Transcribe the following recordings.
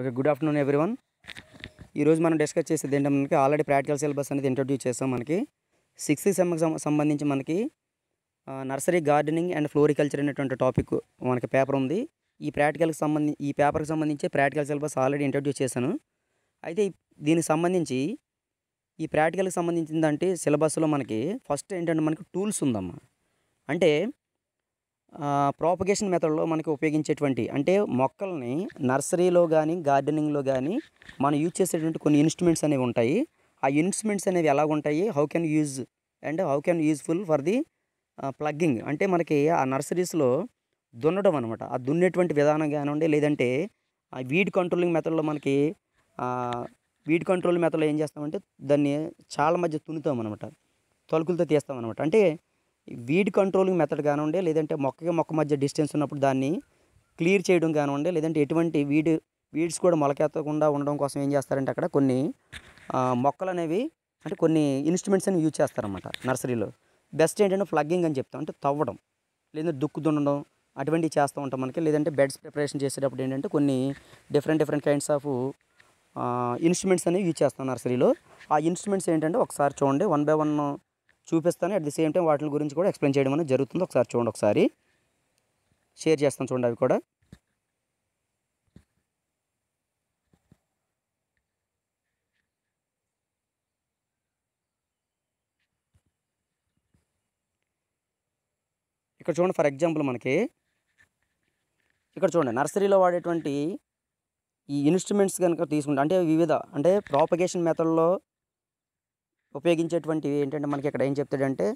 okay good afternoon everyone ఈరోజు మనం discuss చేసేది ఏంటంటే ఆల్రెడీ ప్రాక్టికల్ సిలబస్ అనేది ఇంట్రొడ్యూస్ చేస్తాం మనకి సిక్స్త్ సెమ్కి సంబంధించి మనకి నర్సరీ గార్డెనింగ్ అండ్ ఫ్లోరికల్చర్ అనేటువంటి టాపిక్ మనకి పేపర్ ఉంది ఈ ప్రాక్టికల్కి సంబంధించి ఈ పేపర్కి సంబంధించి ప్రాక్టికల్ సిలబస్ ఆల్రెడీ ఇంట్రొడ్యూస్ చేశాను అయితే దీనికి సంబంధించి ఈ ప్రాక్టికల్కి సంబంధించిందంటే సిలబస్లో మనకి ఫస్ట్ ఏంటంటే మనకి టూల్స్ ఉందమ్మా అంటే ప్రాపగేషన్ మెథడ్లో మనకి ఉపయోగించేటువంటి అంటే మొక్కల్ని నర్సరీలో కానీ గార్డెనింగ్లో కానీ మనం యూజ్ చేసేటువంటి కొన్ని ఇన్స్ట్రుమెంట్స్ అనేవి ఉంటాయి ఆ ఇన్స్ట్రుమెంట్స్ అనేవి ఎలా ఉంటాయి how can use and how can useful for the plugging అంటే మనకి ఆ నర్సరీస్లో దున్నడం అనమాట ఆ దున్నేటువంటి విధానం కానివ్వండి లేదంటే ఆ వీడ్ కంట్రోలింగ్ మెథడ్లో మనకి వీడ్ కంట్రోల్ మెథడ్లో ఏం చేస్తామంటే దాన్ని చాలా మధ్య తునుతాం అనమాట తలుకులతో తీస్తాం అనమాట అంటే వీడ్ కంట్రోలింగ్ మెథడ్ కానివ్వండి లేదంటే మొక్కకి మొక్క మధ్య డిస్టెన్స్ ఉన్నప్పుడు దాన్ని క్లియర్ చేయడం కానివ్వండి లేదంటే ఎటువంటి వీడ్ వీడ్స్ కూడా మొలకెత్తకుండా ఉండడం కోసం ఏం చేస్తారంటే అక్కడ కొన్ని మొక్కలు అనేవి అంటే కొన్ని ఇన్స్ట్రుమెంట్స్ అని యూజ్ చేస్తారన్నమాట నర్సరీలో బెస్ట్ ఏంటంటే ఫ్లగ్గింగ్ అని చెప్తాం అంటే తవ్వడం లేదంటే దుక్కు దున్నడం అటువంటివి చేస్తూ ఉంటాం మనకి లేదంటే బెడ్స్ ప్రిపరేషన్ చేసేటప్పుడు ఏంటంటే కొన్ని different different kinds of instruments అనేవి యూజ్ చేస్తాం నర్సరీలో ఆ ఇన్స్ట్రుమెంట్స్ ఏంటంటే ఒకసారి చూడండి వన్ బై వన్ చూపిస్తాను అట్ ది సేమ్ టైం వాటి గురించి కూడా ఎక్స్ప్లెయిన్ చేయడం అనేది జరుగుతుంది ఒకసారి చూడండి ఒకసారి షేర్ చేస్తాను చూడండి అవి కూడా ఇక్కడ చూడండి ఫర్ ఎగ్జాంపుల్ మనకి ఇక్కడ చూడండి నర్సరీలో వాడేటువంటి ఈ ఇన్స్ట్రుమెంట్స్ కనుక తీసుకుంటే అంటే వివిధ అంటే ప్రాపగేషన్ మెథడ్లో ఉపయోగించేటువంటివి ఏంటంటే మనకి ఇక్కడ ఏం చెప్తాడంటే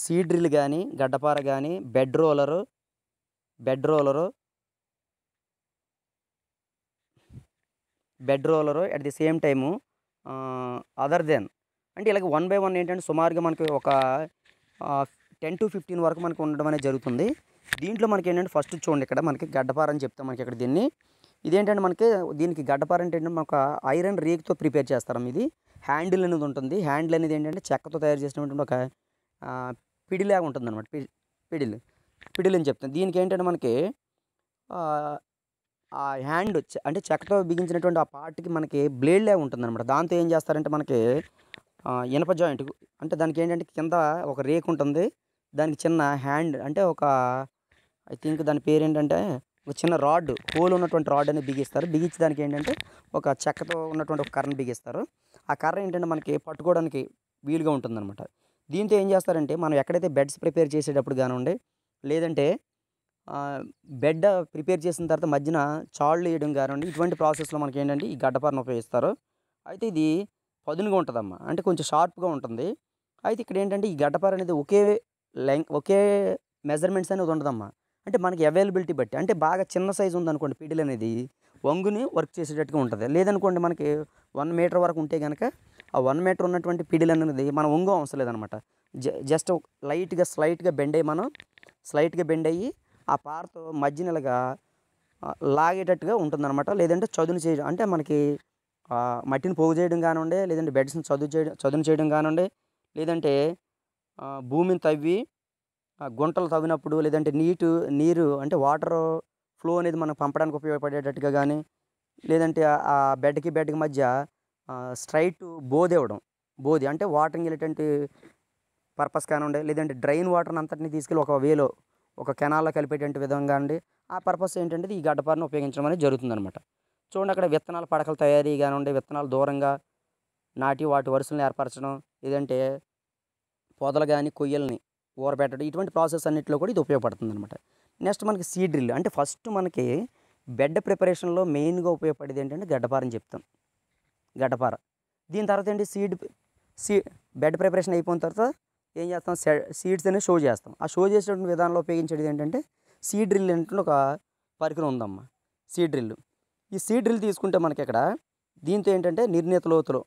సీడ్రిల్ డ్రిల్ కానీ గడ్డపార కానీ bed roller bed roller bed roller at the same time other than అంటే ఇలాగ వన్ బై వన్ ఏంటంటే సుమారుగా మనకి ఒక టెన్ టు ఫిఫ్టీన్ వరకు మనకి ఉండడం అనేది జరుగుతుంది దీంట్లో మనకి ఏంటంటే ఫస్ట్ చూడండి ఇక్కడ మనకి గడ్డపార అని చెప్తాం మనకి ఇక్కడ దీన్ని ఇదేంటంటే మనకి దీనికి గడ్డపార అంటే మనకు ఐరన్ రేక్తో ప్రిపేర్ చేస్తారు ఇది హ్యాండిల్ అనేది ఉంటుంది హ్యాండిల్ అనేది ఏంటంటే చెక్కతో తయారు చేసినటువంటి ఒక పిడిలాగా ఉంటుంది అనమాట పిడిల్ పిడిల్ అని చెప్తాను దీనికి ఏంటంటే మనకి ఆ హ్యాండ్ అంటే చెక్కతో బిగించినటువంటి ఆ పార్ట్కి మనకి బ్లేడ్లే ఉంటుంది అనమాట దాంతో ఏం చేస్తారంటే మనకి ఇనప జాయింట్ అంటే దానికి ఏంటంటే కింద ఒక రేక్ ఉంటుంది దానికి చిన్న హ్యాండ్ అంటే ఒక ఐ థింక్ దాని పేరు ఏంటంటే ఒక చిన్న రాడ్ హోల్ ఉన్నటువంటి రాడ్ అనేది బిగిస్తారు బిగించి దానికి ఏంటంటే ఒక చెక్కతో ఉన్నటువంటి ఒక కర్రను బిగిస్తారు ఆ కర్ర ఏంటంటే మనకి పట్టుకోవడానికి వీలుగా ఉంటుందన్నమాట దీంతో ఏం చేస్తారంటే మనం ఎక్కడైతే బెడ్స్ ప్రిపేర్ చేసేటప్పుడు కానివ్వండి లేదంటే బెడ్ ప్రిపేర్ చేసిన తర్వాత మధ్యన చాళ్ళు వేయడం కానివ్వండి ఇటువంటి ప్రాసెస్లో మనకి ఏంటంటే ఈ గడ్డపారను ఉపయోగిస్తారు అయితే ఇది పదునుగా ఉంటుందమ్మా అంటే కొంచెం షార్ప్గా ఉంటుంది అయితే ఇక్కడ ఏంటంటే ఈ గడ్డపార అనేది ఒకే లెంగ్ ఒకే మెజర్మెంట్స్ అనేది ఉండదమ్మా అంటే మనకి అవైలబిలిటీ బట్టి అంటే బాగా చిన్న సైజు ఉందనుకోండి పిడిల్ అనేది వంగుని వర్క్ చేసేటట్టుగా ఉంటుంది లేదనుకోండి మనకి వన్ మీటర్ వరకు ఉంటే కనుక ఆ వన్ మీటర్ ఉన్నటువంటి పిడిల్ అనేది మనం వంగు అవసరం లేదనమాట జ జస్ట్ లైట్గా స్లైట్గా బెండ్ అయ్యి మనం స్లైట్గా బెండ్ అయ్యి ఆ పారతో మధ్యనలుగా లాగేటట్టుగా ఉంటుందన్నమాట లేదంటే చదును చేయడం అంటే మనకి మట్టిని పోగు చేయడం కానివ్వండి లేదంటే బెడ్స్ని చదువు చేయడం చదును చేయడం కానివ్వండి లేదంటే భూమిని తవ్వి గుంటలు తవ్వినప్పుడు లేదంటే నీటు నీరు అంటే వాటర్ ఫ్లో అనేది మనం పంపడానికి ఉపయోగపడేటట్టుగా కానీ లేదంటే ఆ బెడ్కి బెడ్కి మధ్య స్ట్రైట్ బోదేవడం బోది అంటే వాటర్ వెళ్ళేటువంటి పర్పస్ కానివ్వండి లేదంటే డ్రైన్ వాటర్ అంతటిని తీసుకెళ్ళి ఒక వేలో ఒక కెనాల్లో కలిపేటువంటి విధంగా అండి ఆ పర్పస్ ఏంటంటే ఈ గడ్డపారిని ఉపయోగించడం అనేది జరుగుతుందనమాట చూడండి అక్కడ విత్తనాల పడకలు తయారీ కానివ్వండి విత్తనాలు దూరంగా నాటి వాటి వరుసలను ఏర్పరచడం లేదంటే పొదలు కానీ కొయ్యల్ని ఊరబెట్టడం ఇటువంటి ప్రాసెస్ అన్నింటిలో కూడా ఇది ఉపయోగపడుతుంది అనమాట నెక్స్ట్ మనకి సీడ్ డ్రిల్ అంటే ఫస్ట్ మనకి బెడ్ ప్రిపరేషన్లో మెయిన్గా ఉపయోగపడేది ఏంటంటే అని చెప్తాం గడ్డపార దీని తర్వాత ఏంటి సీడ్ సీ బెడ్ ప్రిపరేషన్ అయిపోయిన తర్వాత ఏం చేస్తాం సీడ్స్ అనేవి షో చేస్తాం ఆ షో చేసేటువంటి విధానంలో ఉపయోగించేది ఏంటంటే సీడ్ డ్రిల్ అంటే ఒక పరికరం ఉందమ్మా సీడ్ డ్రిల్ ఈ సీడ్ డ్రిల్ తీసుకుంటే మనకి ఇక్కడ దీంతో ఏంటంటే నిర్ణీత లోతులు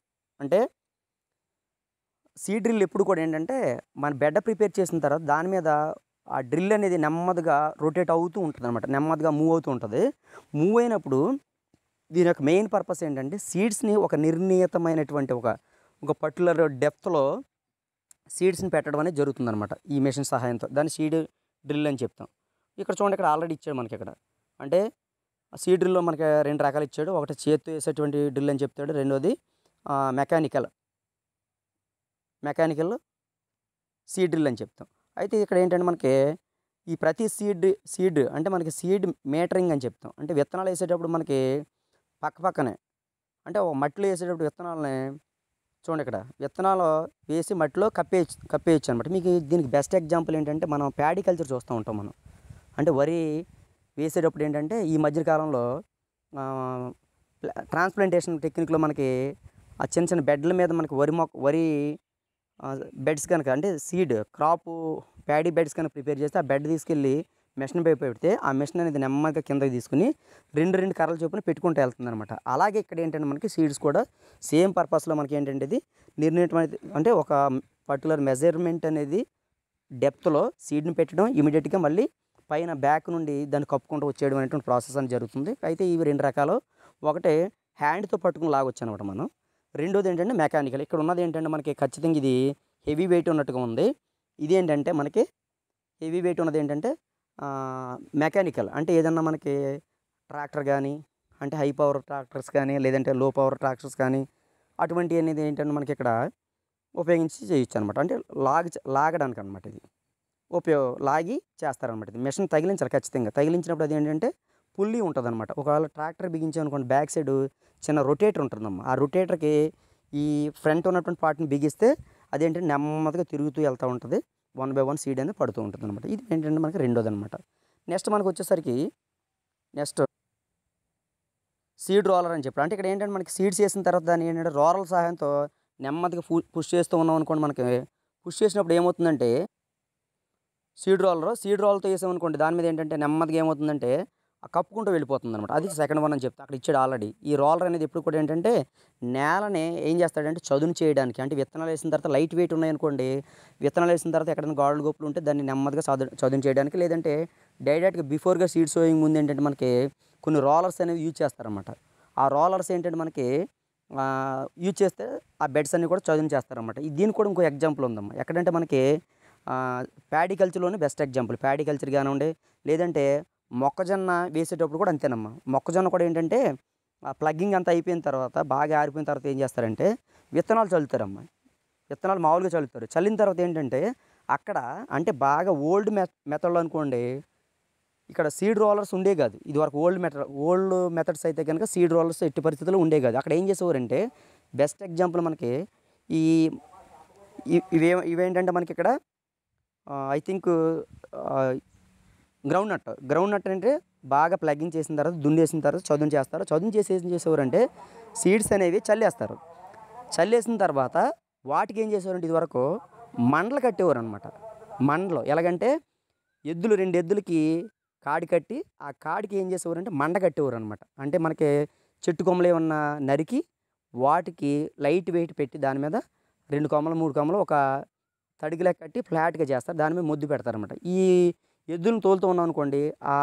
అంటే సీడ్ డ్రిల్ ఎప్పుడు కూడా ఏంటంటే మన బెడ్ ప్రిపేర్ చేసిన తర్వాత దాని మీద ఆ డ్రిల్ అనేది నెమ్మదిగా రొటేట్ అవుతూ ఉంటుంది అనమాట నెమ్మదిగా మూవ్ అవుతూ ఉంటుంది మూవ్ అయినప్పుడు దీని యొక్క మెయిన్ పర్పస్ ఏంటంటే సీడ్స్ని ఒక నిర్ణీతమైనటువంటి ఒక ఒక పర్టికులర్ డెప్త్లో సీడ్స్ని పెట్టడం అనేది జరుగుతుంది అనమాట ఈ మెషిన్ సహాయంతో దాన్ని సీడ్ డ్రిల్ అని చెప్తాం ఇక్కడ చూడండి ఇక్కడ ఆల్రెడీ ఇచ్చాడు మనకి ఇక్కడ అంటే సీడ్ డ్రిల్లో మనకి రెండు రకాలు ఇచ్చాడు ఒకటి చేతి వేసేటువంటి డ్రిల్ అని చెప్తాడు రెండోది మెకానికల్ మెకానికల్ సీడ్ డ్రిల్ అని చెప్తాం అయితే ఇక్కడ ఏంటంటే మనకి ఈ ప్రతి సీడ్ సీడ్ అంటే మనకి సీడ్ మేటరింగ్ అని చెప్తాం అంటే విత్తనాలు వేసేటప్పుడు మనకి పక్క పక్కనే అంటే మట్టిలో వేసేటప్పుడు విత్తనాలని చూడండి ఇక్కడ విత్తనాలు వేసి మట్టిలో కప్పే కప్పేయచ్చు అనమాట మీకు దీనికి బెస్ట్ ఎగ్జాంపుల్ ఏంటంటే మనం ప్యాడీ కల్చర్ చూస్తూ ఉంటాం మనం అంటే వరి వేసేటప్పుడు ఏంటంటే ఈ మధ్య కాలంలో ట్రాన్స్ప్లాంటేషన్ టెక్నిక్లో మనకి ఆ చిన్న చిన్న బెడ్ల మీద మనకి వరి మొక్క వరి బెడ్స్ కనుక అంటే సీడ్ క్రాప్ ప్యాడీ బెడ్స్ కనుక ప్రిపేర్ చేస్తే ఆ బెడ్ తీసుకెళ్ళి మెషిన్ పై పెడితే ఆ మెషిన్ అనేది నెమ్మదిగా కిందకి తీసుకుని రెండు రెండు కర్రలు చొప్పున పెట్టుకుంటూ వెళ్తుంది అనమాట అలాగే ఇక్కడ ఏంటంటే మనకి సీడ్స్ కూడా సేమ్ పర్పస్లో మనకి ఏంటంటే ఇది అంటే ఒక పర్టికులర్ మెజర్మెంట్ అనేది డెప్త్లో సీడ్ని పెట్టడం ఇమీడియట్గా మళ్ళీ పైన బ్యాక్ నుండి దాన్ని కప్పుకుంటూ వచ్చేయడం అనేటువంటి ప్రాసెస్ అని జరుగుతుంది అయితే ఇవి రెండు రకాలు ఒకటే హ్యాండ్తో పట్టుకుని లాగొచ్చు అనమాట మనం రెండోది ఏంటంటే మెకానికల్ ఇక్కడ ఉన్నది ఏంటంటే మనకి ఖచ్చితంగా ఇది హెవీ వెయిట్ ఉన్నట్టుగా ఉంది ఇది ఏంటంటే మనకి హెవీ వెయిట్ ఉన్నది ఏంటంటే మెకానికల్ అంటే ఏదన్నా మనకి ట్రాక్టర్ కానీ అంటే హై పవర్ ట్రాక్టర్స్ కానీ లేదంటే లో పవర్ ట్రాక్టర్స్ కానీ అటువంటి అనేది ఏంటంటే మనకి ఇక్కడ ఉపయోగించి చేయొచ్చు అనమాట అంటే లాగ్ లాగడానికి అనమాట ఇది ఉపయోగ లాగి చేస్తారనమాట ఇది మిషన్ తగిలించాలి ఖచ్చితంగా తగిలించినప్పుడు అది ఏంటంటే పుల్లీ అనమాట ఒకవేళ ట్రాక్టర్ అనుకోండి బ్యాక్ సైడ్ చిన్న రొటేటర్ ఉంటుందమ్మా ఆ రొటేటర్కి ఈ ఫ్రంట్ ఉన్నటువంటి పార్ట్ని బిగిస్తే అదేంటంటే నెమ్మదిగా తిరుగుతూ వెళ్తూ ఉంటుంది వన్ బై వన్ సీడ్ అనేది పడుతూ ఉంటుంది అనమాట ఇది ఏంటంటే మనకి రెండోది అనమాట నెక్స్ట్ మనకు వచ్చేసరికి నెక్స్ట్ సీడ్ రోలర్ అని చెప్పారు అంటే ఇక్కడ ఏంటంటే మనకి సీడ్స్ వేసిన తర్వాత దాన్ని ఏంటంటే రోలర్ సహాయంతో నెమ్మదిగా పుష్ చేస్తూ ఉన్నాం అనుకోండి మనకి పుష్ చేసినప్పుడు ఏమవుతుందంటే సీడ్ రోలర్ సీడ్ రోలర్తో వేసామనుకోండి దాని మీద ఏంటంటే నెమ్మదిగా ఏమవుతుందంటే కప్పుకుంటూ వెళ్ళిపోతుంది అనమాట అది సెకండ్ వన్ అని చెప్తే అక్కడ ఇచ్చాడు ఆల్రెడీ ఈ రోలర్ అనేది ఎప్పుడు కూడా ఏంటంటే నేలని ఏం చేస్తాడంటే చదును చేయడానికి అంటే విత్తనాలు వేసిన తర్వాత లైట్ వెయిట్ ఉన్నాయనుకోండి విత్తనాలు వేసిన తర్వాత ఎక్కడైనా గాడులు గోపులు ఉంటే దాన్ని నెమ్మదిగా చదువు చదును చేయడానికి లేదంటే డైరెక్ట్గా బిఫోర్గా సీడ్ సోయింగ్ ముందు ఏంటంటే మనకి కొన్ని రోలర్స్ అనేవి యూజ్ చేస్తారనమాట ఆ రోలర్స్ ఏంటంటే మనకి యూజ్ చేస్తే ఆ బెడ్స్ అన్ని కూడా చదువు చేస్తారనమాట దీనికి కూడా ఇంకో ఎగ్జాంపుల్ ఉందమ్మా ఎక్కడంటే మనకి ప్యాడీ కల్చర్లోనే బెస్ట్ ఎగ్జాంపుల్ ప్యాడీ కల్చర్ కానివ్వండి లేదంటే మొక్కజొన్న వేసేటప్పుడు కూడా అంతేనమ్మా మొక్కజొన్న కూడా ఏంటంటే ఆ ప్లగ్గింగ్ అంతా అయిపోయిన తర్వాత బాగా ఆరిపోయిన తర్వాత ఏం చేస్తారంటే విత్తనాలు చల్లుతారమ్మా విత్తనాలు మామూలుగా చల్లుతారు చల్లిన తర్వాత ఏంటంటే అక్కడ అంటే బాగా ఓల్డ్ మె మెథడ్లో అనుకోండి ఇక్కడ సీడ్ రోలర్స్ ఉండే కాదు ఇదివరకు ఓల్డ్ మెథడ్ ఓల్డ్ మెథడ్స్ అయితే కనుక సీడ్ రోలర్స్ ఎట్టి పరిస్థితులు ఉండే కాదు అక్కడ ఏం చేసేవారంటే బెస్ట్ ఎగ్జాంపుల్ మనకి ఈ ఇవే ఇవేంటంటే మనకి ఇక్కడ I think groundnut groundnut అంటే బాగా ప్లగ్గింగ్ చేసిన తర్వాత దుండేసిన తర్వాత చదును చేస్తారు చదువు చేసి చేసేవారంటే సీడ్స్ అనేవి చల్లేస్తారు చల్లేసిన తర్వాత వాటికి ఏం చేసేవారంటే ఇదివరకు మండలు కట్టేవారు అనమాట మండలు ఎలాగంటే ఎద్దులు రెండు ఎద్దులకి కాడి కట్టి ఆ కాడికి ఏం చేసేవారంటే మండ కట్టేవారు అనమాట అంటే మనకి చెట్టు కొమ్మలు ఉన్న నరికి వాటికి లైట్ వెయిట్ పెట్టి దాని మీద రెండు కొమ్మలు మూడు కొమ్మలు ఒక తడిగిలా కట్టి ఫ్లాట్గా చేస్తారు దాని మీద ముద్దు పెడతారనమాట ఈ ఎద్దులను తోలుతూ ఉన్నాం అనుకోండి ఆ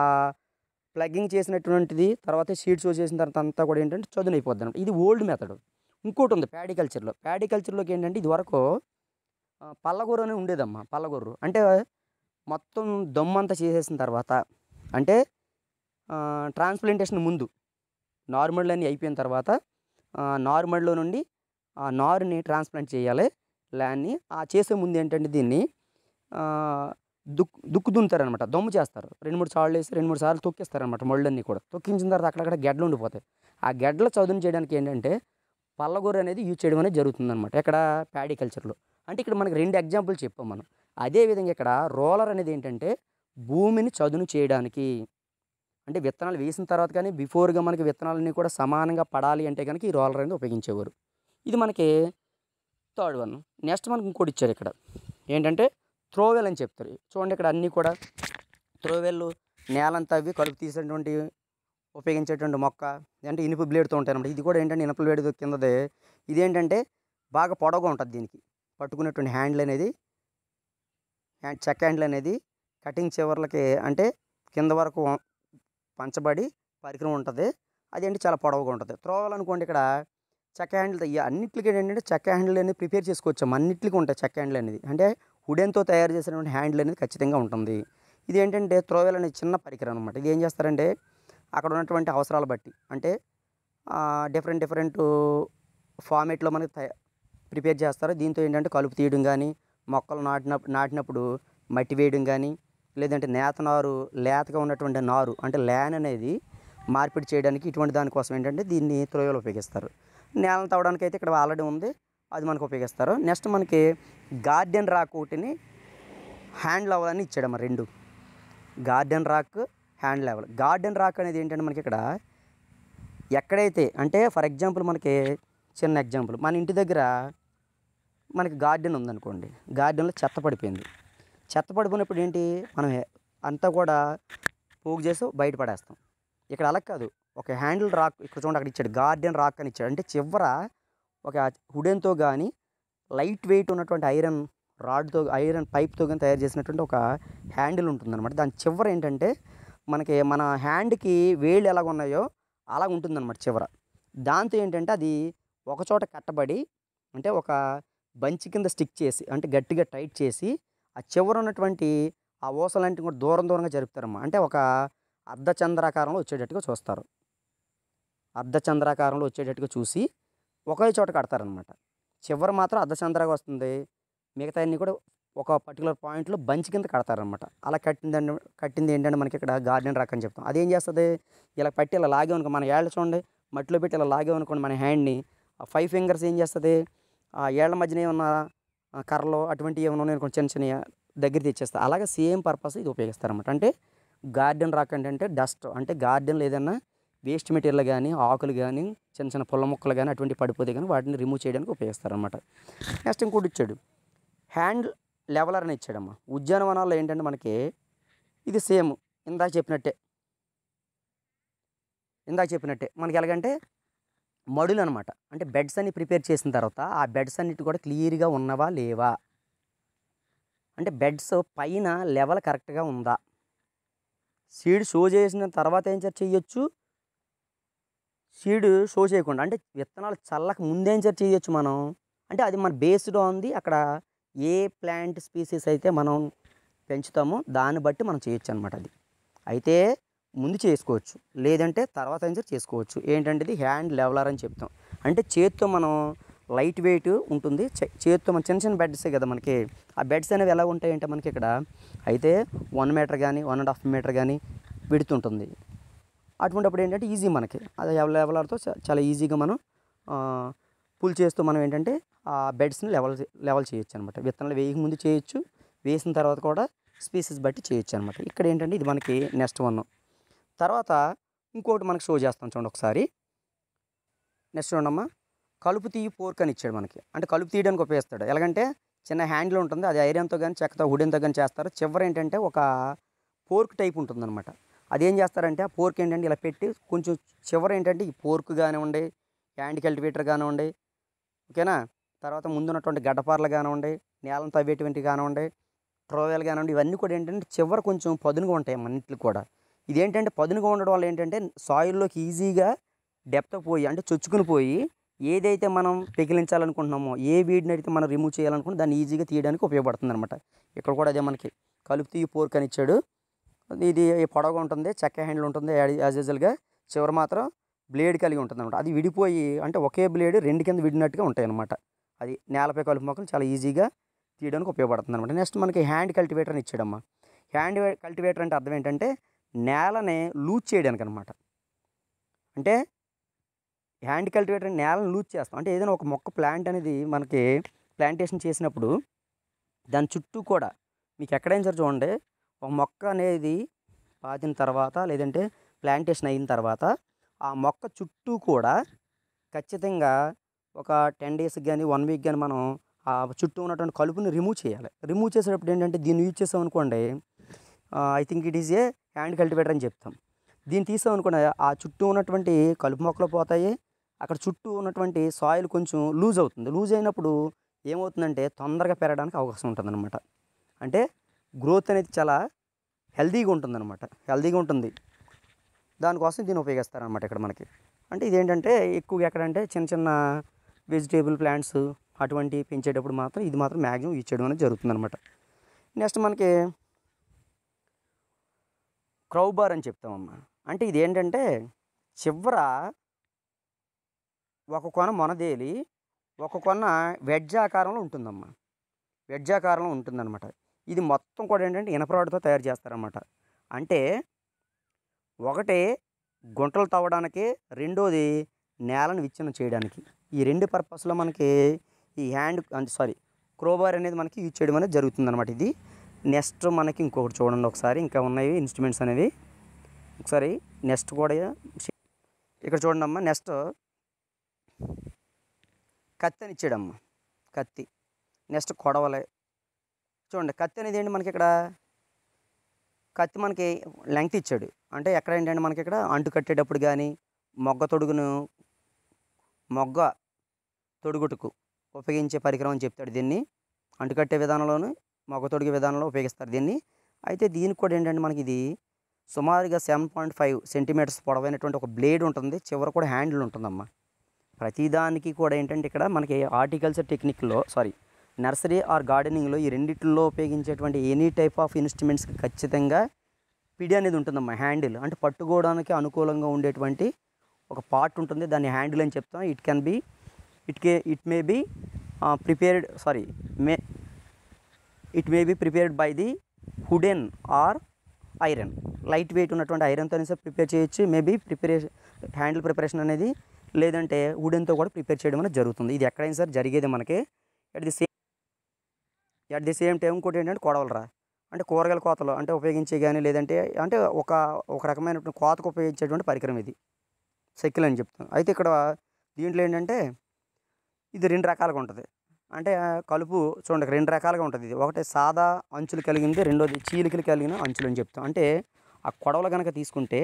ప్లగ్గింగ్ చేసినటువంటిది తర్వాత షీట్ షో చేసిన తర్వాత అంతా కూడా ఏంటంటే చదును అయిపోద్ది అనమాట ఇది ఓల్డ్ మెథడ్ ఇంకోటి ఉంది ప్యాడికల్చర్లో ప్యాడికల్చర్లోకి ఏంటంటే ఇది వరకు పల్లగొర్రు అనేది ఉండేదమ్మా పల్లగొర్రు అంటే మొత్తం దమ్మంతా చేసేసిన తర్వాత అంటే ట్రాన్స్ప్లాంటేషన్ ముందు నార్మల్ అన్నీ అయిపోయిన తర్వాత నార్మల్లో నుండి ఆ నారుని ట్రాన్స్ప్లాంట్ చేయాలి ల్యాన్ని ఆ చేసే ముందు ఏంటంటే దీన్ని దుక్కు దుక్కు అనమాట దమ్ము చేస్తారు రెండు మూడు సార్లు వేసి రెండు మూడు సార్లు అనమాట మొళ్ళన్నీ కూడా తొక్కించిన తర్వాత అక్కడక్కడ గెడ్లు ఉండిపోతాయి ఆ గెడ్డల చదును చేయడానికి ఏంటంటే పల్లగూరు అనేది యూజ్ చేయడం అనేది జరుగుతుంది అనమాట ఇక్కడ ప్యాడీ కల్చర్లో అంటే ఇక్కడ మనకి రెండు ఎగ్జాంపుల్ చెప్పాం మనం అదేవిధంగా ఇక్కడ రోలర్ అనేది ఏంటంటే భూమిని చదును చేయడానికి అంటే విత్తనాలు వేసిన తర్వాత కానీ బిఫోర్గా మనకి విత్తనాలన్నీ కూడా సమానంగా పడాలి అంటే కనుక ఈ రోలర్ అనేది ఉపయోగించేవారు ఇది మనకి థర్డ్ వన్ నెక్స్ట్ మనకి ఇంకోటి ఇచ్చారు ఇక్కడ ఏంటంటే త్రోవెల్ అని చెప్తారు చూడండి ఇక్కడ అన్నీ కూడా త్రోవెళ్ళు నేలంతా అవి కలుపు తీసేటువంటి ఉపయోగించేటువంటి మొక్క అంటే ఇనుపు బ్లేడ్తో ఉంటాయి అనమాట ఇది కూడా ఏంటంటే ఇనుపు బ్లేడ్ కిందదే ఇదేంటంటే బాగా పొడవుగా ఉంటుంది దీనికి పట్టుకునేటువంటి హ్యాండిల్ అనేది హ్యాండ్ చెక్క హ్యాండిల్ అనేది కటింగ్ చివర్లకి అంటే కింద వరకు పంచబడి పరికరం ఉంటుంది అదేంటి చాలా పొడవుగా ఉంటుంది త్రోవాలనుకోండి ఇక్కడ చెక్క హ్యాండిల్ అన్నింటికి ఏంటంటే చెక్క హ్యాండిల్ అనేది ప్రిపేర్ చేసుకోవచ్చు అన్నింటికి ఉంటాయి చెక్క హ్యాండిల్ అనేది అంటే ఉడెన్తో తయారు చేసినటువంటి హ్యాండిల్ అనేది ఖచ్చితంగా ఉంటుంది ఇది ఏంటంటే త్రోవెల్ అనే చిన్న పరికరం అనమాట ఇది ఏం చేస్తారంటే అక్కడ ఉన్నటువంటి అవసరాలు బట్టి అంటే డిఫరెంట్ డిఫరెంట్ ఫార్మేట్లో మనకి ప్రిపేర్ చేస్తారు దీంతో ఏంటంటే కలుపు తీయడం కానీ మొక్కలు నాటిన నాటినప్పుడు మట్టి వేయడం కానీ లేదంటే నేత నారు లేతగా ఉన్నటువంటి నారు అంటే ల్యాన్ అనేది మార్పిడి చేయడానికి ఇటువంటి దానికోసం ఏంటంటే దీన్ని త్రోయలు ఉపయోగిస్తారు నేలను తవ్వడానికి అయితే ఇక్కడ ఆల్రెడీ ఉంది అది మనకు ఉపయోగిస్తారు నెక్స్ట్ మనకి గార్డెన్ రాక్ ఒకటిని హ్యాండ్ లెవెల్ అని ఇచ్చాడు మరి రెండు garden rake hand level garden rake అనేది ఏంటంటే మనకి ఇక్కడ ఎక్కడైతే అంటే ఫర్ ఎగ్జాంపుల్ మనకి చిన్న ఎగ్జాంపుల్ మన ఇంటి దగ్గర మనకి గార్డెన్ ఉందనుకోండి గార్డెన్లో చెత్త పడిపోయింది చెత్త పడిపోయినప్పుడు ఏంటి మనం అంతా కూడా పోగు చేసి బయటపడేస్తాం ఇక్కడ అలా కాదు ఒక హ్యాండిల్ రాక్ ఇక్కడ చూడండి అక్కడ ఇచ్చాడు గార్డెన్ రాక్ అని ఇచ్చాడు అంటే చివర ఒక హుడెన్తో కానీ లైట్ వెయిట్ ఉన్నటువంటి ఐరన్ రాడ్తో ఐరన్ పైప్తో కానీ తయారు చేసినటువంటి ఒక హ్యాండిల్ ఉంటుందన్నమాట దాని చివర ఏంటంటే మనకి మన హ్యాండ్కి వేళ్ళు ఎలాగ ఉన్నాయో అలాగ ఉంటుందన్నమాట చివర దాంతో ఏంటంటే అది ఒకచోట కట్టబడి అంటే ఒక బంచి కింద స్టిక్ చేసి అంటే గట్టిగా టైట్ చేసి ఆ చివర ఉన్నటువంటి ఆ ఊసలంటి కూడా దూరం దూరంగా జరుపుతారమ్మా అంటే ఒక అర్ధచంద్రాకారంలో వచ్చేటట్టుగా చూస్తారు అర్ధచంద్రాకారంలో వచ్చేటట్టుగా చూసి ఒకే చోట కడతారనమాట చివరి మాత్రం అర్ధచంద్రగా వస్తుంది మిగతా అన్నీ కూడా ఒక పర్టికులర్ పాయింట్లో బంచ్ కింద కడతారనమాట అలా కట్టిందండి కట్టింది ఏంటంటే మనకి ఇక్కడ గార్డెన్ అని చెప్తాం అదేం చేస్తుంది ఇలా పట్టి ఇలా అనుకో మన ఏళ్ళ చూడండి మట్టిలో పెట్టి ఇలా లాగే అనుకోండి మన హ్యాండ్ని ఫైవ్ ఫింగర్స్ ఏం చేస్తుంది ఆ ఏళ్ల మధ్యన ఏమన్నా కర్రలు అటువంటివి ఏమైనా ఉన్నాయి చిన్న చిన్న దగ్గర తెచ్చేస్తా అలాగే సేమ్ పర్పస్ ఇది ఉపయోగిస్తారనమాట అంటే గార్డెన్ రాక్ అంటే డస్ట్ అంటే గార్డెన్లో ఏదైనా వేస్ట్ మెటీరియల్ కానీ ఆకులు కానీ చిన్న చిన్న పొల్ల మొక్కలు కానీ అటువంటి పడిపోతే కానీ వాటిని రిమూవ్ చేయడానికి ఉపయోగిస్తారనమాట నెక్స్ట్ ఇంకోటి ఇచ్చాడు హ్యాండ్ లెవలర్ అని ఇచ్చాడమ్మా ఉద్యానవనాల్లో ఏంటంటే మనకి ఇది సేమ్ ఇందాక చెప్పినట్టే ఇందాక చెప్పినట్టే మనకి ఎలాగంటే మడులు అనమాట అంటే బెడ్స్ అన్ని ప్రిపేర్ చేసిన తర్వాత ఆ బెడ్స్ అన్నిటి కూడా క్లియర్గా ఉన్నవా లేవా అంటే బెడ్స్ పైన లెవెల్ కరెక్ట్గా ఉందా సీడ్ షో చేసిన తర్వాత ఏం చేయొచ్చు సీడ్ షో చేయకుండా అంటే విత్తనాలు చల్లక ముందేం సరి చేయొచ్చు మనం అంటే అది మన బేస్డ్ ఉంది అక్కడ ఏ ప్లాంట్ స్పీసీస్ అయితే మనం పెంచుతామో దాన్ని బట్టి మనం చేయొచ్చు అనమాట అది అయితే ముందు చేసుకోవచ్చు లేదంటే తర్వాత సరే చేసుకోవచ్చు ఏంటంటే ఇది హ్యాండ్ లెవలర్ అని చెప్తాం అంటే చేత్తో మనం లైట్ వెయిట్ ఉంటుంది చేతితో మన చిన్న చిన్న బెడ్సే కదా మనకి ఆ బెడ్స్ అనేవి ఎలా ఉంటాయంటే మనకి ఇక్కడ అయితే వన్ మీటర్ కానీ వన్ అండ్ హాఫ్ మీటర్ కానీ విడుతుంటుంది అటువంటిప్పుడు ఏంటంటే ఈజీ మనకి అది ఎవరు లెవెల్ ఆడుతూ చాలా ఈజీగా మనం పుల్ చేస్తూ మనం ఏంటంటే ఆ బెడ్స్ని లెవెల్ లెవెల్ చేయొచ్చు అనమాట విత్తనాలు వేయక ముందు చేయొచ్చు వేసిన తర్వాత కూడా స్పీసెస్ బట్టి చేయొచ్చు అనమాట ఇక్కడ ఏంటంటే ఇది మనకి నెక్స్ట్ వన్ తర్వాత ఇంకోటి మనకి షో చేస్తాం చూడండి ఒకసారి నెక్స్ట్ చూడమ్మా కలుపు తీయి ఫోర్క్ అని ఇచ్చాడు మనకి అంటే కలుపు తీయడానికి ఉపయోగిస్తాడు ఎలాగంటే చిన్న హ్యాండిల్ ఉంటుంది అది ఐరన్తో కానీ చెక్కతో ఉడెన్తో కానీ చేస్తారు చివరి ఏంటంటే ఒక ఫోర్క్ టైప్ ఉంటుందన్నమాట అదేం చేస్తారంటే ఆ పోర్క్ ఏంటంటే ఇలా పెట్టి కొంచెం చివర ఏంటంటే ఈ పోర్క్ కానివ్వండి హ్యాండ్ కల్టివేటర్ కానివ్వండి ఓకేనా తర్వాత ముందున్నటువంటి గడ్డపార్లు కానివ్వండి నేలను తవ్వేటువంటి కానివ్వండి ట్రోవెల్ కానివ్వండి ఇవన్నీ కూడా ఏంటంటే చివర కొంచెం పదునుగా ఉంటాయి అన్నింటికి కూడా ఇదేంటంటే పదునుగా ఉండడం వల్ల ఏంటంటే సాయిల్లోకి ఈజీగా డెప్త్ పోయి అంటే చొచ్చుకుని పోయి ఏదైతే మనం పెగిలించాలనుకుంటున్నామో ఏ వీడిని అయితే మనం రిమూవ్ చేయాలనుకుంటే దాన్ని ఈజీగా తీయడానికి ఉపయోగపడుతుంది అనమాట ఇక్కడ కూడా అదే మనకి కలుపు తీయి పోర్క్ అని ఇచ్చాడు ఇది పొడవు ఉంటుంది చెక్క హ్యాండిల్ ఉంటుంది యాజ్ యూజువల్గా చివరి మాత్రం బ్లేడ్ కలిగి ఉంటుంది అనమాట అది విడిపోయి అంటే ఒకే బ్లేడ్ రెండు కింద విడినట్టుగా ఉంటాయి అనమాట అది నేలపై కలుపు మొక్కలు చాలా ఈజీగా తీయడానికి ఉపయోగపడుతుంది అనమాట నెక్స్ట్ మనకి హ్యాండ్ కల్టివేటర్ అని ఇచ్చాడమ్మా హ్యాండ్ కల్టివేటర్ అంటే అర్థం ఏంటంటే నేలని లూజ్ చేయడానికి అనమాట అంటే హ్యాండ్ కల్టివేటర్ నేలను లూజ్ చేస్తాం అంటే ఏదైనా ఒక మొక్క ప్లాంట్ అనేది మనకి ప్లాంటేషన్ చేసినప్పుడు దాని చుట్టూ కూడా మీకు ఎక్కడైనా సరే చూడండి ఒక మొక్క అనేది పాతిన తర్వాత లేదంటే ప్లాంటేషన్ అయిన తర్వాత ఆ మొక్క చుట్టూ కూడా ఖచ్చితంగా ఒక టెన్ డేస్కి కానీ వన్ వీక్ కానీ మనం ఆ చుట్టూ ఉన్నటువంటి కలుపుని రిమూవ్ చేయాలి రిమూవ్ చేసేటప్పుడు ఏంటంటే దీన్ని యూజ్ చేసాం అనుకోండి I think it is a hand cultivator అని చెప్తాం దీన్ని తీసాం అనుకోండి ఆ చుట్టూ ఉన్నటువంటి కలుపు మొక్కలు పోతాయి అక్కడ చుట్టూ ఉన్నటువంటి సాయిల్ కొంచెం లూజ్ అవుతుంది లూజ్ అయినప్పుడు ఏమవుతుందంటే తొందరగా పెరగడానికి అవకాశం ఉంటుంది అంటే గ్రోత్ అనేది చాలా హెల్దీగా ఉంటుంది అనమాట హెల్దీగా ఉంటుంది దానికోసం దీన్ని ఉపయోగిస్తారనమాట ఇక్కడ మనకి అంటే ఇదేంటంటే ఎక్కువగా ఎక్కడంటే చిన్న చిన్న వెజిటేబుల్ ప్లాంట్స్ అటువంటి పెంచేటప్పుడు మాత్రం ఇది మాత్రం మ్యాక్సిమం యూజ్ చేయడం అనేది జరుగుతుంది అనమాట నెక్స్ట్ మనకి క్రౌబార్ అని చెప్తామమ్మా అంటే ఇదేంటంటే చివర ఒక కొన మొనదేలి ఒక కొన వెజ్ ఆకారంలో ఉంటుందమ్మా వెజ్ ఆకారంలో ఉంటుందన్నమాట ఇది మొత్తం కూడా ఏంటంటే ఇనపరాడుతో తయారు చేస్తారన్నమాట అంటే ఒకటి గుంటలు తవ్వడానికి రెండోది నేలను విచ్ఛిన్నం చేయడానికి ఈ రెండు పర్పస్లో మనకి ఈ హ్యాండ్ సారీ క్రోబార్ అనేది మనకి యూజ్ చేయడం అనేది జరుగుతుందన్నమాట ఇది నెక్స్ట్ మనకి ఇంకొకటి చూడండి ఒకసారి ఇంకా ఉన్నాయి ఇన్స్ట్రుమెంట్స్ అనేవి ఒకసారి నెక్స్ట్ కూడా ఇక్కడ చూడండి అమ్మా నెక్స్ట్ కత్తి అని ఇచ్చాడమ్మ కత్తి నెక్స్ట్ కొడవలే చూడండి కత్తి అనేది ఏంటి మనకి ఇక్కడ కత్తి మనకి లెంగ్త్ ఇచ్చాడు అంటే ఎక్కడ ఏంటంటే మనకి ఇక్కడ అంటు కట్టేటప్పుడు కానీ మొగ్గ తొడుగును మొగ్గ తొడుగుటకు ఉపయోగించే పరికరం అని చెప్తాడు దీన్ని అంటు కట్టే విధానంలోను మొగ్గ తొడిగే విధానంలో ఉపయోగిస్తారు దీన్ని అయితే దీనికి కూడా ఏంటంటే మనకి ఇది సుమారుగా సెవెన్ పాయింట్ ఫైవ్ సెంటీమీటర్స్ పొడవైనటువంటి ఒక బ్లేడ్ ఉంటుంది చివర కూడా హ్యాండిల్ ఉంటుందమ్మా ప్రతిదానికి కూడా ఏంటంటే ఇక్కడ మనకి ఆర్టికల్చర్ టెక్నిక్లో సారీ నర్సరీ ఆర్ గార్డెనింగ్లో ఈ రెండింటిలో ఉపయోగించేటువంటి ఎనీ టైప్ ఆఫ్ ఇన్స్ట్రుమెంట్స్కి ఖచ్చితంగా పిడి అనేది ఉంటుందమ్మా హ్యాండిల్ అంటే పట్టుకోవడానికి అనుకూలంగా ఉండేటువంటి ఒక పార్ట్ ఉంటుంది దాన్ని హ్యాండిల్ అని చెప్తాం ఇట్ కెన్ బి ఇట్ కే it may be prepared sorry may it may be prepared by the wooden or iron light weight ఉన్నటువంటి ఐరన్తో సార్ ప్రిపేర్ చేయొచ్చు మేబీ ప్రిపరేషన్ హ్యాండిల్ ప్రిపరేషన్ అనేది లేదంటే వుడెన్తో కూడా ప్రిపేర్ చేయడం అనేది జరుగుతుంది ఇది ఎక్కడైనా సరే జరిగేది మనకి at the same at the same time ఇంకోటి ఏంటంటే కొడవలరా అంటే కూరగాయల కోతలు అంటే ఉపయోగించే కానీ లేదంటే అంటే ఒక ఒక రకమైన కోతకు ఉపయోగించేటువంటి పరికరం ఇది సైకిల్ అని చెప్తాను అయితే ఇక్కడ దీంట్లో ఏంటంటే ఇది రెండు రకాలుగా ఉంటుంది అంటే కలుపు చూడండి రెండు రకాలుగా ఉంటుంది ఇది ఒకటి సాదా అంచులు కలిగింది రెండోది చీలికలు కలిగిన అంచులు అని చెప్తాం అంటే ఆ కొడవలు కనుక తీసుకుంటే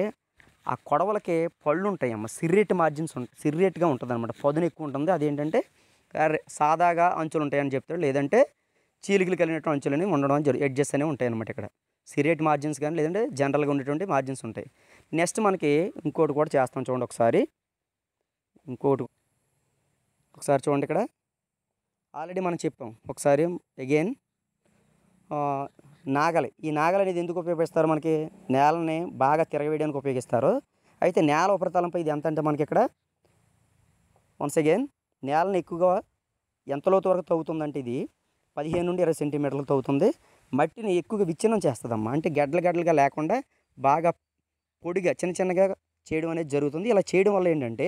ఆ కొడవలకి పళ్ళు ఉంటాయి అమ్మ సిర్రేట్ మార్జిన్స్ ఉంటాయి సిర్రేట్గా ఉంటుంది అనమాట పొదను ఎక్కువ ఉంటుంది అదేంటంటే సాదాగా అంచులు ఉంటాయని చెప్తాడు లేదంటే చీలికలు కలిగినటువంటి అంచులని ఉండడం జరుగు ఎడ్జెస్ అనేవి ఉంటాయి అనమాట ఇక్కడ సిరేట్ మార్జిన్స్ కానీ లేదంటే జనరల్గా ఉండేటువంటి మార్జిన్స్ ఉంటాయి నెక్స్ట్ మనకి ఇంకోటి కూడా చేస్తాం చూడండి ఒకసారి ఇంకోటి ఒకసారి చూడండి ఇక్కడ ఆల్రెడీ మనం చెప్పాం ఒకసారి అగైన్ నాగలి ఈ నాగలి అనేది ఎందుకు ఉపయోగిస్తారు మనకి నేలని బాగా తిరగవేయడానికి ఉపయోగిస్తారు అయితే నేల ఉపరితలంపై ఇది ఎంత అంటే మనకి ఇక్కడ వన్స్ అగైన్ నేలని ఎక్కువగా ఎంత లోతు వరకు తవ్వుతుందంటే ఇది పదిహేను నుండి ఇరవై సెంటీమీటర్లతో అవుతుంది మట్టిని ఎక్కువగా విచ్ఛిన్నం చేస్తుందమ్మా అంటే గడ్డలు గడ్డలుగా లేకుండా బాగా పొడిగా చిన్న చిన్నగా చేయడం అనేది జరుగుతుంది ఇలా చేయడం వల్ల ఏంటంటే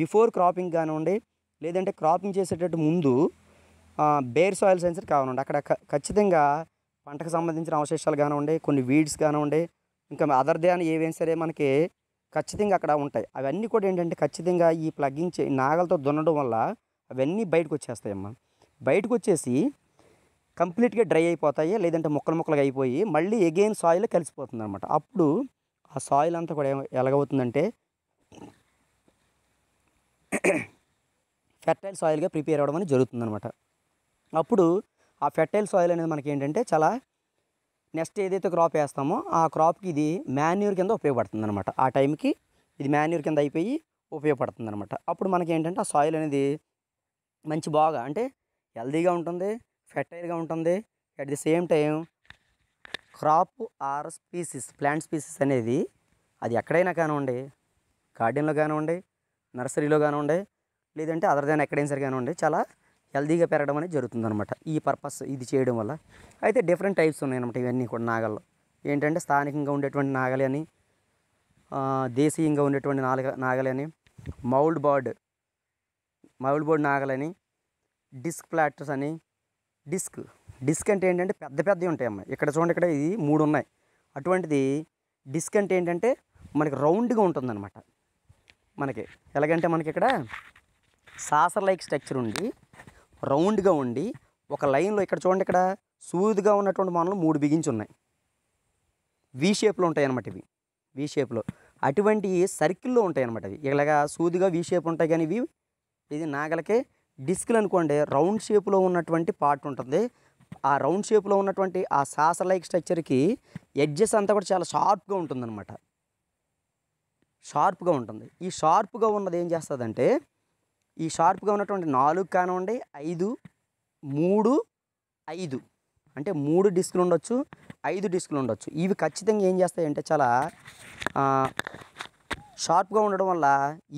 బిఫోర్ క్రాపింగ్ కానివ్వండి లేదంటే క్రాపింగ్ చేసేటట్టు ముందు బేర్ సాయిల్ సెన్సర్ కావాలండి అక్కడ ఖచ్చితంగా పంటకు సంబంధించిన అవశేషాలు కానివ్వండి కొన్ని వీడ్స్ కానివ్వండి ఇంకా అదర్ అని ఏవైనా సరే మనకి ఖచ్చితంగా అక్కడ ఉంటాయి అవన్నీ కూడా ఏంటంటే ఖచ్చితంగా ఈ ప్లగ్గింగ్ నాగలతో దున్నడం వల్ల అవన్నీ బయటకు వచ్చేస్తాయమ్మా బయటకు వచ్చేసి కంప్లీట్గా డ్రై అయిపోతాయి లేదంటే ముక్కలు ముక్కలుగా అయిపోయి మళ్ళీ ఎగైన్ సాయిల్ కలిసిపోతుంది అనమాట అప్పుడు ఆ సాయిల్ అంతా కూడా ఎలాగవుతుందంటే ఫెర్టైల్ సాయిల్గా ప్రిపేర్ అవ్వడం అనేది జరుగుతుందనమాట అప్పుడు ఆ ఫెర్టైల్ సాయిల్ అనేది మనకి ఏంటంటే చాలా నెక్స్ట్ ఏదైతే క్రాప్ వేస్తామో ఆ క్రాప్కి ఇది మాన్యూర్ కింద ఉపయోగపడుతుంది అనమాట ఆ టైంకి ఇది మాన్యూర్ కింద అయిపోయి ఉపయోగపడుతుంది అనమాట అప్పుడు మనకి ఏంటంటే ఆ సాయిల్ అనేది మంచి బాగా అంటే హెల్దీగా ఉంటుంది ఫెర్టైల్గా ఉంటుంది at the same time crop or species plant species అనేది అది ఎక్కడైనా కానివ్వండి గార్డెన్లో కానివ్వండి నర్సరీలో కానివ్వండి లేదంటే అదర్ ఎక్కడైనా సరే కానివ్వండి చాలా హెల్దీగా పెరగడం అనేది జరుగుతుందనమాట ఈ పర్పస్ ఇది చేయడం వల్ల అయితే డిఫరెంట్ టైప్స్ ఉన్నాయన్నమాట ఇవన్నీ కూడా నాగల్లో ఏంటంటే స్థానికంగా ఉండేటువంటి నాగలి అని దేశీయంగా ఉండేటువంటి నాగ నాగలి అని మౌల్డ్ బోర్డ్ మౌల్డ్ బోర్డ్ నాగలని డిస్క్ ప్లాటర్స్ అని డిస్క్ డిస్క్ అంటే ఏంటంటే పెద్ద పెద్దవి ఉంటాయి అమ్మాయి ఇక్కడ చూడండి ఇక్కడ ఇది మూడు ఉన్నాయి అటువంటిది డిస్క్ అంటే ఏంటంటే మనకి రౌండ్గా ఉంటుందన్నమాట మనకి ఎలాగంటే మనకి ఇక్కడ సాసర్ లైక్ స్ట్రక్చర్ ఉండి రౌండ్గా ఉండి ఒక లైన్లో ఇక్కడ చూడండి ఇక్కడ సూదుగా ఉన్నటువంటి మనలో మూడు బిగించి ఉన్నాయి వి షేప్లో ఉంటాయి అన్నమాట ఇవి వి షేప్లో అటువంటి సర్కిల్లో ఉంటాయి అన్నమాట ఇవి ఇలాగా సూదిగా వి షేప్ ఉంటాయి కానీ ఇవి ఇది నాగలకే డిస్క్లు అనుకోండి రౌండ్ షేప్లో ఉన్నటువంటి పార్ట్ ఉంటుంది ఆ రౌండ్ షేప్లో ఉన్నటువంటి ఆ సాస లైక్ స్ట్రక్చర్కి ఎడ్జెస్ అంతా కూడా చాలా షార్ప్గా అనమాట షార్ప్గా ఉంటుంది ఈ షార్ప్గా ఉన్నది ఏం చేస్తుందంటే ఈ షార్ప్గా ఉన్నటువంటి నాలుగు కానివ్వండి ఐదు మూడు ఐదు అంటే మూడు డిస్కులు ఉండొచ్చు ఐదు డిస్కులు ఉండొచ్చు ఇవి ఖచ్చితంగా ఏం చేస్తాయంటే చాలా షార్ప్గా ఉండడం వల్ల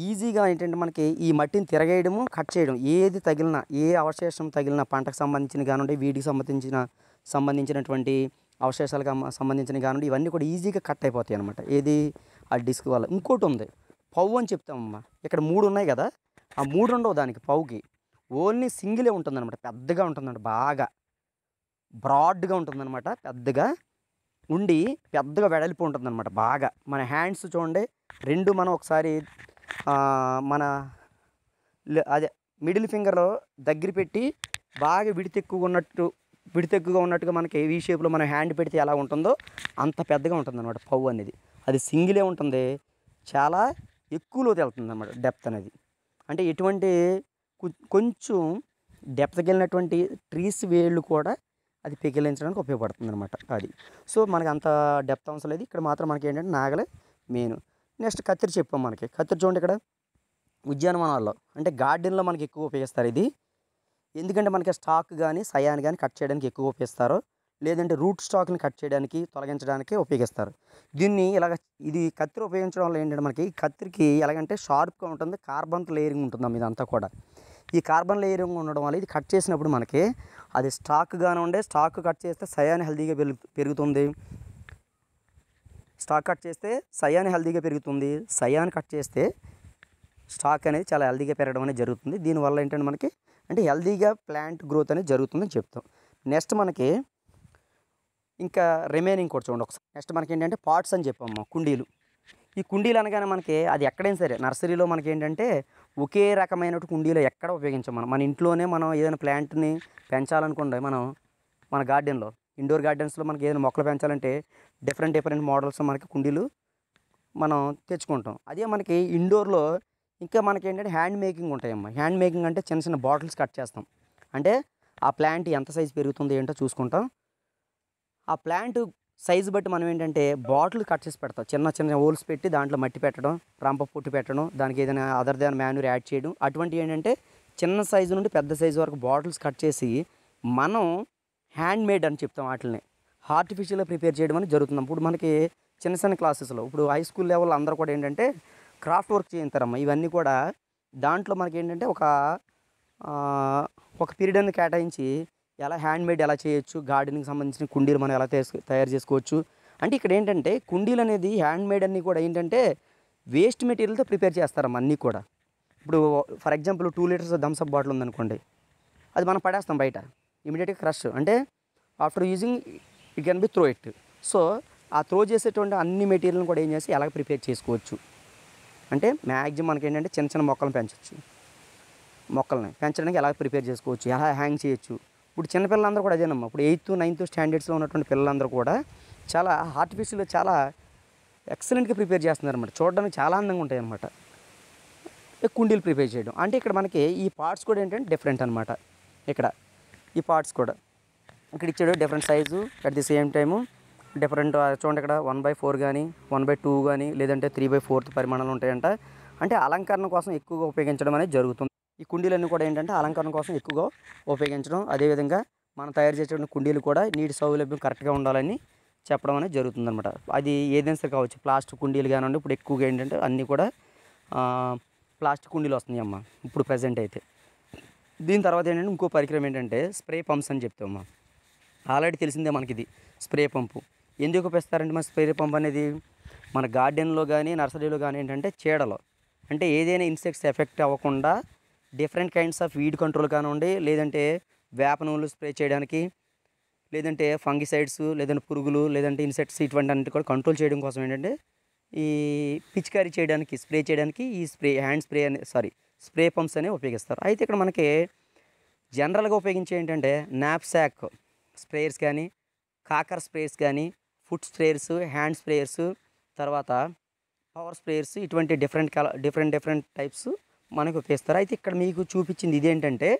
ఈజీగా ఏంటంటే మనకి ఈ మట్టిని తిరగేయడము కట్ చేయడం ఏది తగిలినా ఏ అవశేషం తగిలిన పంటకు సంబంధించిన కానివ్వండి వీటికి సంబంధించిన సంబంధించినటువంటి అవశేషాలకు సంబంధించిన కానివ్వండి ఇవన్నీ కూడా ఈజీగా కట్ అయిపోతాయి అనమాట ఏది ఆ డిస్క్ వల్ల ఇంకోటి ఉంది పవ్వు అని చెప్తామమ్మా ఇక్కడ మూడు ఉన్నాయి కదా ఆ మూడు ఉండవు దానికి పవ్వుకి ఓన్లీ సింగిలే ఉంటుందన్నమాట పెద్దగా ఉంటుందంట బాగా బ్రాడ్గా ఉంటుందన్నమాట పెద్దగా ఉండి పెద్దగా వెడల్పు ఉంటుందన్నమాట బాగా మన హ్యాండ్స్ చూడండి రెండు మనం ఒకసారి మన అదే మిడిల్ ఫింగర్లో దగ్గర పెట్టి బాగా విడితెక్కువ ఉన్నట్టు విడితెక్కువగా ఉన్నట్టుగా మనకి ఈ షేప్లో మనం హ్యాండ్ పెడితే ఎలా ఉంటుందో అంత పెద్దగా ఉంటుంది అనమాట పవ్వు అనేది అది సింగిలే ఉంటుంది చాలా ఎక్కువలో వెళ్తుంది అనమాట డెప్త్ అనేది అంటే ఎటువంటి కొంచెం డెప్త్కి వెళ్ళినటువంటి ట్రీస్ వేళ్ళు కూడా అది పెగిలించడానికి ఉపయోగపడుతుంది అనమాట అది సో మనకి అంత డెప్త్ అవసరం లేదు ఇక్కడ మాత్రం మనకి ఏంటంటే నాగలే మెయిన్ నెక్స్ట్ కత్తిరి చెప్పాం మనకి కత్తిరి చూడండి ఇక్కడ ఉద్యానవనాల్లో అంటే గార్డెన్లో మనకి ఎక్కువ ఉపయోగిస్తారు ఇది ఎందుకంటే మనకి స్టాక్ కానీ సయాన్ని కానీ కట్ చేయడానికి ఎక్కువ ఉపయోగిస్తారు లేదంటే రూట్ స్టాక్ని కట్ చేయడానికి తొలగించడానికి ఉపయోగిస్తారు దీన్ని ఇలాగ ఇది కత్తిరి ఉపయోగించడం వల్ల ఏంటంటే మనకి కత్తిరికి ఎలాగంటే షార్ప్గా ఉంటుంది కార్బన్ లేయరింగ్ ఉంటుంది ఇదంతా కూడా ఈ కార్బన్ లేయరింగ్ ఉండడం వల్ల ఇది కట్ చేసినప్పుడు మనకి అది స్టాక్గానే ఉండే స్టాక్ కట్ చేస్తే సయాన్ని హెల్తీగా పెరుగుతుంది స్టాక్ కట్ చేస్తే సయాన్ హెల్దీగా పెరుగుతుంది సయాన్ కట్ చేస్తే స్టాక్ అనేది చాలా హెల్దీగా పెరగడం అనేది జరుగుతుంది దీనివల్ల ఏంటంటే మనకి అంటే హెల్దీగా ప్లాంట్ గ్రోత్ అనేది జరుగుతుందని చెప్తాం నెక్స్ట్ మనకి ఇంకా రిమైనింగ్ కూడా చూడండి ఒకసారి నెక్స్ట్ మనకి ఏంటంటే పాట్స్ అని చెప్పాము కుండీలు ఈ కుండీలు అనగానే మనకి అది ఎక్కడైనా సరే నర్సరీలో మనకి ఏంటంటే ఒకే రకమైన కుండీలు ఎక్కడ ఉపయోగించాం మనం మన ఇంట్లోనే మనం ఏదైనా ప్లాంట్ని పెంచాలనుకుంటే మనం మన గార్డెన్లో ఇండోర్ గార్డెన్స్లో మనకి ఏదైనా మొక్కలు పెంచాలంటే డిఫరెంట్ డిఫరెంట్ మోడల్స్ మనకి కుండీలు మనం తెచ్చుకుంటాం అదే మనకి ఇండోర్లో ఇంకా మనకి ఏంటంటే హ్యాండ్ మేకింగ్ ఉంటాయమ్మా హ్యాండ్ మేకింగ్ అంటే చిన్న చిన్న బాటిల్స్ కట్ చేస్తాం అంటే ఆ ప్లాంట్ ఎంత సైజు పెరుగుతుంది ఏంటో చూసుకుంటాం ఆ ప్లాంట్ సైజు బట్టి మనం ఏంటంటే బాటిల్ కట్ చేసి పెడతాం చిన్న చిన్న హోల్స్ పెట్టి దాంట్లో మట్టి పెట్టడం రంప పొట్టి పెట్టడం దానికి ఏదైనా అదర్ దాన్ మ్యాన్యూర్ యాడ్ చేయడం అటువంటివి ఏంటంటే చిన్న సైజు నుండి పెద్ద సైజు వరకు బాటిల్స్ కట్ చేసి మనం హ్యాండ్ మేడ్ అని చెప్తాం వాటిని ఆర్టిఫిషియల్గా ప్రిపేర్ చేయడం అనేది జరుగుతుంది ఇప్పుడు మనకి చిన్న చిన్న క్లాసెస్లో ఇప్పుడు హై స్కూల్ లెవెల్ అందరూ కూడా ఏంటంటే క్రాఫ్ట్ వర్క్ చేయించారమ్మా ఇవన్నీ కూడా దాంట్లో మనకి ఏంటంటే ఒక ఒక పీరియడ్ అని కేటాయించి ఎలా హ్యాండ్ మేడ్ ఎలా చేయొచ్చు గార్డెనింగ్ సంబంధించిన కుండీలు మనం ఎలా తయారు చేసుకోవచ్చు అంటే ఇక్కడ ఏంటంటే కుండీలు అనేది హ్యాండ్ మేడ్ అన్నీ కూడా ఏంటంటే వేస్ట్ మెటీరియల్తో ప్రిపేర్ చేస్తారమ్మా అన్నీ కూడా ఇప్పుడు for example two litres Thums Up bottle ఉందనుకోండి అది మనం పడేస్తాం బయట ఇమీడియట్గా క్రష్ అంటే after using it can be throw it so ఆ త్రో చేసేటువంటి అన్ని మెటీరియల్ని కూడా ఏం చేసి ఎలా ప్రిపేర్ చేసుకోవచ్చు అంటే మ్యాక్సిమం మనకి ఏంటంటే చిన్న చిన్న మొక్కలను పెంచవచ్చు మొక్కల్ని పెంచడానికి ఎలా ప్రిపేర్ చేసుకోవచ్చు ఎలా హ్యాంగ్ చేయొచ్చు ఇప్పుడు చిన్నపిల్లలందరూ కూడా అదేనమ్మా ఇప్పుడు ఎయిత్ నైన్త్ స్టాండర్డ్స్లో ఉన్నటువంటి పిల్లలందరూ కూడా చాలా ఆర్టిఫిషియల్ చాలా ఎక్సలెంట్గా ప్రిపేర్ చేస్తున్నారు అనమాట చూడడానికి చాలా అందంగా ఉంటాయి అనమాట కుండీలు ప్రిపేర్ చేయడం అంటే ఇక్కడ మనకి ఈ పార్ట్స్ కూడా ఏంటంటే డిఫరెంట్ అనమాట ఇక్కడ ఈ పార్ట్స్ కూడా ఇక్కడ ఇచ్చాడు different size at the same time different చూడండి ఇక్కడ వన్ బై ఫోర్ కానీ వన్ బై టూ కానీ లేదంటే త్రీ బై ఫోర్త్ పరిమాణాలు ఉంటాయంట అంటే అలంకరణ కోసం ఎక్కువగా ఉపయోగించడం అనేది జరుగుతుంది ఈ కుండీలన్నీ కూడా ఏంటంటే అలంకరణ కోసం ఎక్కువగా ఉపయోగించడం అదేవిధంగా మనం తయారు చేసిన కుండీలు కూడా నీటి సౌలభ్యం కరెక్ట్గా ఉండాలని చెప్పడం అనేది అనమాట అది ఏదైనా సరే కావచ్చు ప్లాస్టిక్ కుండీలు కానివ్వండి ఇప్పుడు ఎక్కువగా ఏంటంటే అన్నీ కూడా ప్లాస్టిక్ కుండీలు వస్తున్నాయి అమ్మ ఇప్పుడు ప్రజెంట్ అయితే దీని తర్వాత ఏంటంటే ఇంకో పరికరం ఏంటంటే స్ప్రే పంప్స్ అని మా ఆల్రెడీ తెలిసిందే మనకి ఇది స్ప్రే పంపు ఎందుకు పెస్తారంటే మన స్ప్రే పంప్ అనేది మన గార్డెన్లో కానీ నర్సరీలో కానీ ఏంటంటే చీడలు అంటే ఏదైనా ఇన్సెక్ట్స్ ఎఫెక్ట్ అవ్వకుండా different kinds of weed control కానివ్వండి లేదంటే వేప నూనెలు స్ప్రే చేయడానికి లేదంటే ఫంగిసైడ్స్ లేదంటే పురుగులు లేదంటే ఇన్సెక్ట్స్ ఇటువంటి అన్నిటి కూడా కంట్రోల్ చేయడం కోసం ఏంటంటే ఈ పిచికారీ చేయడానికి స్ప్రే చేయడానికి ఈ స్ప్రే హ్యాండ్ స్ప్రే అనే సారీ స్ప్రే పంప్స్ అనేవి ఉపయోగిస్తారు అయితే ఇక్కడ మనకి జనరల్గా ఉపయోగించే ఏంటంటే నాప్సాక్ స్ప్రేయర్స్ కానీ కాకర్ స్ప్రేయర్స్ కానీ ఫుట్ స్ప్రేయర్స్ హ్యాండ్ స్ప్రేయర్స్ తర్వాత పవర్ స్ప్రేయర్స్ ఇటువంటి డిఫరెంట్ కల డిఫరెంట్ డిఫరెంట్ టైప్స్ మనకు ఉపయోగిస్తారు అయితే ఇక్కడ మీకు చూపించింది ఇదేంటంటే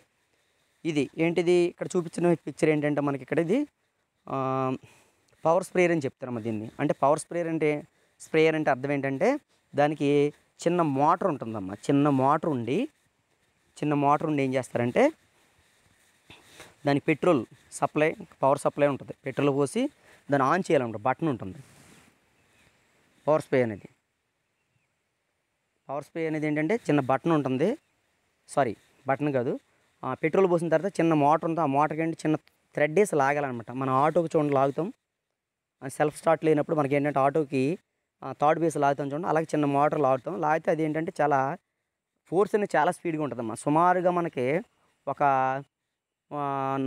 ఇది ఏంటిది ఇక్కడ చూపించిన పిక్చర్ ఏంటంటే మనకి ఇక్కడ ఇది పవర్ స్ప్రేయర్ అని చెప్తారమ్మా దీన్ని అంటే పవర్ స్ప్రేయర్ అంటే స్ప్రేయర్ అంటే అర్థం ఏంటంటే దానికి చిన్న మోటార్ ఉంటుందమ్మా చిన్న మోటార్ ఉండి చిన్న మోటార్ ఉండి ఏం చేస్తారంటే దాని పెట్రోల్ సప్లై పవర్ సప్లై ఉంటుంది పెట్రోల్ పోసి దాన్ని ఆన్ చేయాలన్నమాట బటన్ ఉంటుంది పవర్ స్ప్రే అనేది పవర్ స్ప్రే అనేది ఏంటంటే చిన్న బటన్ ఉంటుంది సారీ బటన్ కాదు పెట్రోల్ పోసిన తర్వాత చిన్న మోటార్ ఉంది ఆ మోటార్కి ఏంటి చిన్న థ్రెడ్ వేసి లాగాలన్నమాట మన ఆటోకి చూడండి లాగుతాం సెల్ఫ్ స్టార్ట్ లేనప్పుడు మనకి ఏంటంటే ఆటోకి థర్డ్ బేస్ లాగుతాం చూడండి అలాగే చిన్న మోటార్ లాగుతాం లాగితే అది ఏంటంటే చాలా ఫోర్స్ అనేది చాలా స్పీడ్గా ఉంటుందమ్మా సుమారుగా మనకి ఒక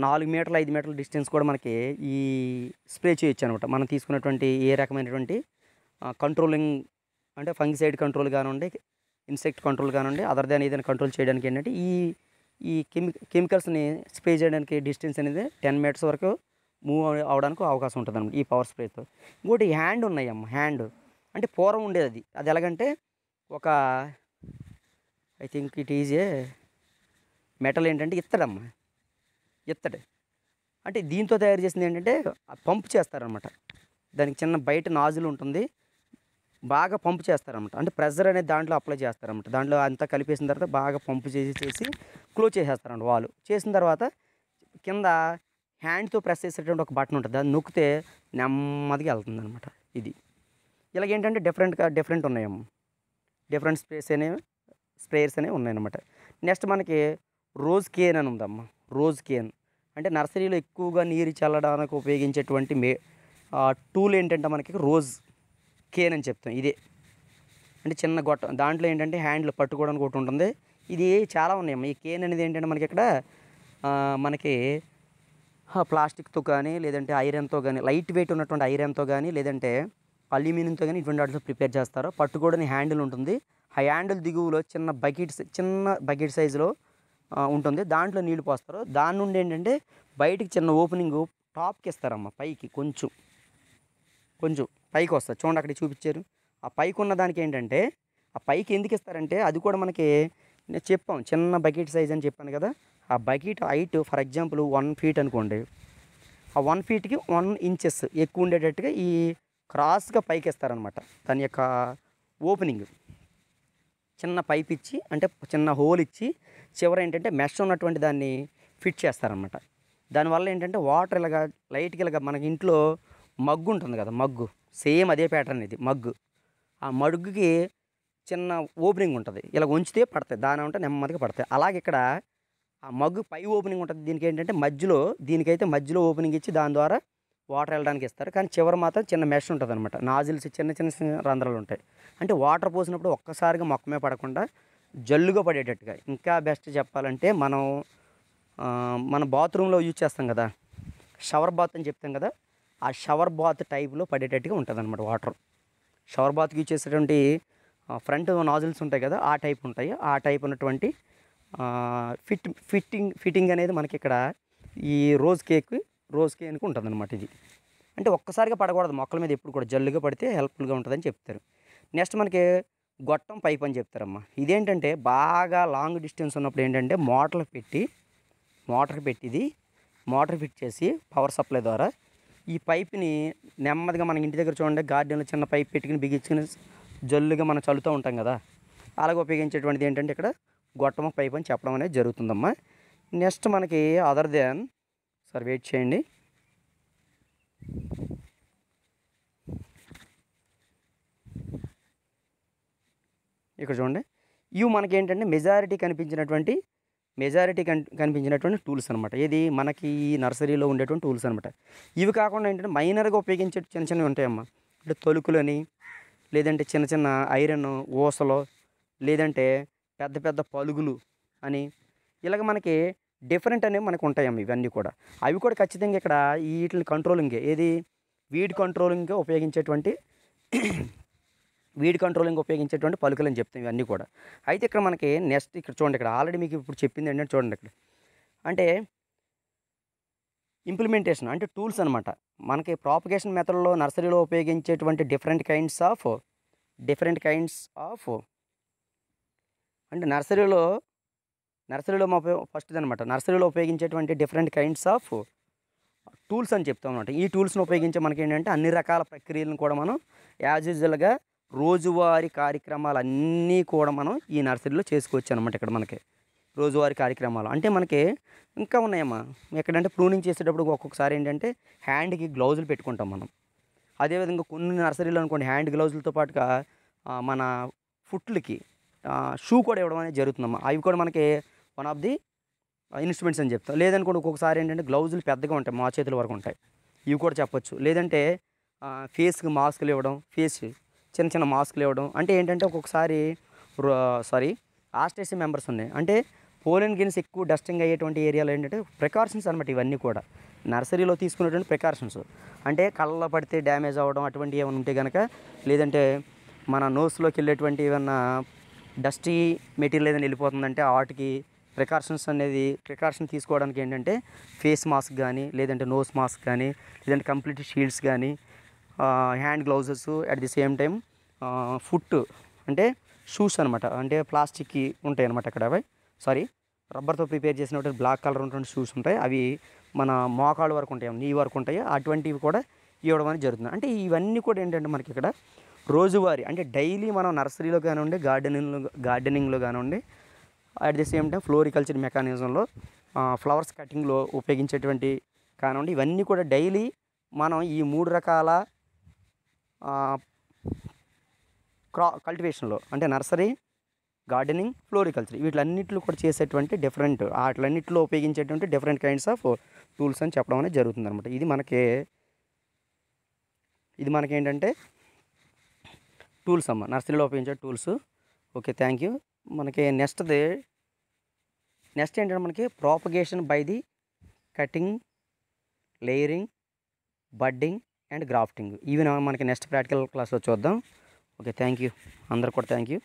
నాలుగు మీటర్లు ఐదు మీటర్ల డిస్టెన్స్ కూడా మనకి ఈ స్ప్రే చేయొచ్చు అనమాట మనం తీసుకున్నటువంటి ఏ రకమైనటువంటి కంట్రోలింగ్ అంటే ఫంగిసైడ్ కంట్రోల్ కానివ్వండి ఇన్సెక్ట్ కంట్రోల్ కానివ్వండి అదర్ దాన్ ఏదైనా కంట్రోల్ చేయడానికి ఏంటంటే ఈ ఈ కెమి కెమికల్స్ని స్ప్రే చేయడానికి డిస్టెన్స్ అనేది టెన్ మీటర్స్ వరకు మూవ్ అవడానికి అవకాశం ఉంటుంది అనమాట ఈ పవర్ స్ప్రేతో ఇంకోటి హ్యాండ్ ఉన్నాయమ్మ హ్యాండ్ అంటే పూర్వం ఉండేది అది అది ఎలాగంటే ఒక I think it is a metal ఏంటంటే ఇత్తడమ్మా ఇత్తడే అంటే దీంతో తయారు చేసింది ఏంటంటే పంపు చేస్తారనమాట దానికి చిన్న బయట నాజులు ఉంటుంది బాగా పంపు చేస్తారనమాట అంటే ప్రెషర్ అనేది దాంట్లో అప్లై చేస్తారనమాట దాంట్లో అంతా కలిపేసిన తర్వాత బాగా పంపు చేసి చేసి క్లోజ్ చేసేస్తారంట వాళ్ళు చేసిన తర్వాత కింద హ్యాండ్తో ప్రెస్ చేసేటువంటి ఒక బటన్ ఉంటుంది దాన్ని నొక్కితే నెమ్మదిగా వెళ్తుంది అనమాట ఇది ఇలాగ ఏంటంటే డిఫరెంట్గా డిఫరెంట్ ఉన్నాయేమో డిఫరెంట్ స్పేస్ అనేవి స్ప్రేయర్స్ అనేవి ఉన్నాయన్నమాట నెక్స్ట్ మనకి రోజ్ కేన్ అని ఉందమ్మా రోజ్ కేన్ అంటే నర్సరీలో ఎక్కువగా నీరు చల్లడానికి ఉపయోగించేటువంటి మే టూల్ ఏంటంటే మనకి రోజ్ కేన్ అని చెప్తాం ఇదే అంటే చిన్న గొట్ట దాంట్లో ఏంటంటే హ్యాండ్లు పట్టుకోవడానికి ఒకటి ఉంటుంది ఇది చాలా ఉన్నాయమ్మ ఈ కేన్ అనేది ఏంటంటే మనకి ఇక్కడ మనకి ప్లాస్టిక్తో కానీ లేదంటే ఐరన్తో కానీ లైట్ వెయిట్ ఉన్నటువంటి ఐరన్తో కానీ లేదంటే అల్యూమినియంతో కానీ ఇటువంటి వాటిలో ప్రిపేర్ చేస్తారు పట్టుకోవడానికి హ్యాండిల్ ఉంటుంది ఆ హ్యాండిల్ దిగువలో చిన్న బకెట్స్ చిన్న బకెట్ సైజులో ఉంటుంది దాంట్లో నీళ్లు పోస్తారు దాని నుండి ఏంటంటే బయటికి చిన్న ఓపెనింగ్ టాప్కి ఇస్తారమ్మ పైకి కొంచెం కొంచెం పైకి వస్తారు చూడండి అక్కడ చూపించారు ఆ పైకి ఉన్న దానికి ఏంటంటే ఆ పైకి ఎందుకు ఇస్తారంటే అది కూడా మనకి నేను చెప్పాం చిన్న బకెట్ సైజ్ అని చెప్పాను కదా ఆ bucket height for example one feet అనుకోండి ఆ వన్ ఫీట్కి వన్ ఇంచెస్ ఎక్కువ ఉండేటట్టుగా ఈ క్రాస్గా పైకేస్తారనమాట దాని యొక్క ఓపెనింగ్ చిన్న పైప్ ఇచ్చి అంటే చిన్న హోల్ ఇచ్చి చివర ఏంటంటే మెష్ ఉన్నటువంటి దాన్ని ఫిట్ చేస్తారనమాట దానివల్ల ఏంటంటే వాటర్ ఇలాగా లైట్కి ఇలాగా మనకి ఇంట్లో మగ్గు ఉంటుంది కదా మగ్గు సేమ్ అదే ప్యాటర్న్ ఇది మగ్గు ఆ మడుగుకి చిన్న ఓపెనింగ్ ఉంటుంది ఇలా ఉంచితే పడతాయి దాని ఉంటే నెమ్మదిగా పడతాయి అలాగే ఇక్కడ ఆ మగ్గు పై ఓపెనింగ్ ఉంటుంది దీనికి ఏంటంటే మధ్యలో దీనికైతే మధ్యలో ఓపెనింగ్ ఇచ్చి దాని ద్వారా వాటర్ వెళ్ళడానికి ఇస్తారు కానీ చివరి మాత్రం చిన్న మెష్ ఉంటుంది అనమాట నాజిల్స్ చిన్న చిన్న రంధ్రాలు ఉంటాయి అంటే వాటర్ పోసినప్పుడు ఒక్కసారిగా మొక్కమే పడకుండా జల్లుగా పడేటట్టుగా ఇంకా బెస్ట్ చెప్పాలంటే మనం మన బాత్రూంలో యూజ్ చేస్తాం కదా షవర్ బాత్ అని చెప్తాం కదా ఆ షవర్ బాత్ టైప్లో పడేటట్టుగా ఉంటుంది అనమాట వాటర్ షవర్ బాత్కి యూజ్ చేసేటువంటి ఫ్రంట్ నాజిల్స్ ఉంటాయి కదా ఆ టైప్ ఉంటాయి ఆ టైప్ ఉన్నటువంటి ఫిట్ ఫిట్టింగ్ ఫిట్టింగ్ అనేది మనకి ఇక్కడ ఈ రోజ్ కేక్ రోజుకి అనుకు ఉంటుంది అనమాట ఇది అంటే ఒక్కసారిగా పడకూడదు మొక్కల మీద ఎప్పుడు కూడా జల్లుగా పడితే హెల్ప్ఫుల్గా ఉంటుందని చెప్తారు నెక్స్ట్ మనకి గొట్టం పైప్ అని చెప్తారమ్మా ఇదేంటంటే బాగా లాంగ్ డిస్టెన్స్ ఉన్నప్పుడు ఏంటంటే మోటార్లు పెట్టి మోటార్ పెట్టిది మోటార్ ఫిట్ చేసి పవర్ సప్లై ద్వారా ఈ పైప్ని నెమ్మదిగా మన ఇంటి దగ్గర చూడండి గార్డెన్లో చిన్న పైప్ పెట్టుకుని బిగించుకుని జల్లుగా మనం చల్లుతూ ఉంటాం కదా అలాగే ఉపయోగించేటువంటిది ఏంటంటే ఇక్కడ గొట్టమ పైప్ అని చెప్పడం అనేది జరుగుతుందమ్మా నెక్స్ట్ మనకి అదర్ దెన్ సార్ వెయిట్ చేయండి ఇక్కడ చూడండి ఇవి మనకి ఏంటంటే మెజారిటీ కనిపించినటువంటి మెజారిటీ కనిపించినటువంటి టూల్స్ అనమాట ఇది మనకి ఈ నర్సరీలో ఉండేటువంటి టూల్స్ అనమాట ఇవి కాకుండా ఏంటంటే మైనర్గా ఉపయోగించే చిన్న చిన్నవి ఉంటాయమ్మా అంటే తొలుకులని లేదంటే చిన్న చిన్న ఐరన్ ఓసలో లేదంటే పెద్ద పెద్ద పలుగులు అని ఇలాగ మనకి డిఫరెంట్ అనేవి మనకు ఉంటాయమ్మా ఇవన్నీ కూడా అవి కూడా ఖచ్చితంగా ఇక్కడ వీటిని కంట్రోలింగ్ ఏది వీడ్ కంట్రోలింగ్ ఉపయోగించేటువంటి వీడ్ కంట్రోలింగ్ ఉపయోగించేటువంటి పలుకులు అని చెప్తాం ఇవన్నీ కూడా అయితే ఇక్కడ మనకి నెక్స్ట్ ఇక్కడ చూడండి ఇక్కడ ఆల్రెడీ మీకు ఇప్పుడు చెప్పింది ఏంటంటే చూడండి ఇక్కడ అంటే ఇంప్లిమెంటేషన్ అంటే టూల్స్ అనమాట మనకి ప్రాపగేషన్ మెథడ్లో నర్సరీలో ఉపయోగించేటువంటి different kinds of different kinds of అంటే నర్సరీలో నర్సరీలో మా ఫస్ట్ది అనమాట నర్సరీలో ఉపయోగించేటువంటి డిఫరెంట్ కైండ్స్ ఆఫ్ టూల్స్ అని చెప్తాం అనమాట ఈ టూల్స్ని ఉపయోగించి మనకి ఏంటంటే అన్ని రకాల ప్రక్రియలను కూడా మనం యాజ్ యూజువల్గా కార్యక్రమాలు కార్యక్రమాలన్నీ కూడా మనం ఈ నర్సరీలో చేసుకోవచ్చు అనమాట ఇక్కడ మనకి రోజువారి కార్యక్రమాలు అంటే మనకి ఇంకా ఉన్నాయమ్మా ఎక్కడంటే ప్రూనింగ్ చేసేటప్పుడు ఒక్కొక్కసారి ఏంటంటే హ్యాండ్కి గ్లౌజులు పెట్టుకుంటాం మనం అదేవిధంగా కొన్ని నర్సరీలు అనుకోండి హ్యాండ్ గ్లౌజులతో పాటుగా మన ఫుట్లకి షూ కూడా ఇవ్వడం అనేది జరుగుతుందమ్మా అవి కూడా మనకి వన్ ఆఫ్ ది ఇన్స్ట్రుమెంట్స్ అని చెప్తాం లేదనుకోండి ఒక్కొక్కసారి ఏంటంటే గ్లౌజులు పెద్దగా ఉంటాయి మా చేతుల వరకు ఉంటాయి ఇవి కూడా చెప్పొచ్చు లేదంటే ఫేస్కి మాస్క్లు ఇవ్వడం ఫేస్ చిన్న చిన్న మాస్క్లు ఇవ్వడం అంటే ఏంటంటే ఒక్కొక్కసారి సారీ ఆస్టేసి మెంబర్స్ ఉన్నాయి అంటే పోలిన్ గిన్స్ ఎక్కువ డస్టింగ్ అయ్యేటువంటి ఏరియాలో ఏంటంటే ప్రికాషన్స్ అనమాట ఇవన్నీ కూడా నర్సరీలో తీసుకునేటువంటి ప్రికాషన్స్ అంటే కళ్ళలో పడితే డ్యామేజ్ అవ్వడం అటువంటివి ఏమైనా ఉంటే కనుక లేదంటే మన నోస్లోకి వెళ్ళేటువంటి ఏమన్నా డస్టీ మెటీరియల్ ఏదైనా వెళ్ళిపోతుందంటే వాటికి ప్రికాషన్స్ అనేది ప్రికాషన్ తీసుకోవడానికి ఏంటంటే ఫేస్ మాస్క్ కానీ లేదంటే నోస్ మాస్క్ కానీ లేదంటే కంప్లీట్ షీల్డ్స్ కానీ hand gloves at the same time foot అంటే షూస్ అనమాట అంటే ప్లాస్టిక్కి ఉంటాయి అనమాట అక్కడ అవి సారీ రబ్బర్తో ప్రిపేర్ చేసినటువంటి బ్లాక్ కలర్ ఉన్నటువంటి షూస్ ఉంటాయి అవి మన మోకాళ్ళ వరకు ఉంటాయి నీ వరకు ఉంటాయి అటువంటివి కూడా ఇవ్వడం అనేది జరుగుతుంది అంటే ఇవన్నీ కూడా ఏంటంటే మనకి ఇక్కడ రోజువారీ అంటే డైలీ మనం నర్సరీలో కానివ్వండి గార్డెనింగ్లో గార్డెనింగ్లో కానివ్వండి at the same time floriculture మెకానిజంలో ఫ్లవర్స్ కటింగ్లో ఉపయోగించేటువంటి కానివ్వండి ఇవన్నీ కూడా డైలీ మనం ఈ మూడు రకాల క్రా కల్టివేషన్లో అంటే నర్సరీ గార్డెనింగ్ ఫ్లోరికల్చర్ వీటిలన్నింటిలో కూడా చేసేటువంటి డిఫరెంట్ వాటిలన్నింటిలో ఉపయోగించేటువంటి డిఫరెంట్ కైండ్స్ ఆఫ్ టూల్స్ అని చెప్పడం అనేది జరుగుతుంది అనమాట ఇది మనకి ఇది మనకేంటంటే టూల్స్ అమ్మ నర్సరీలో ఉపయోగించే టూల్స్ ఓకే థ్యాంక్ యూ మనకి నెక్స్ట్ది నెక్స్ట్ ఏంటంటే మనకి propagation by the cutting layering budding and grafting even మనకి నెక్స్ట్ ప్రాక్టికల్ క్లాస్లో చూద్దాం ఓకే థ్యాంక్ యూ అందరు కూడా థ్యాంక్ యూ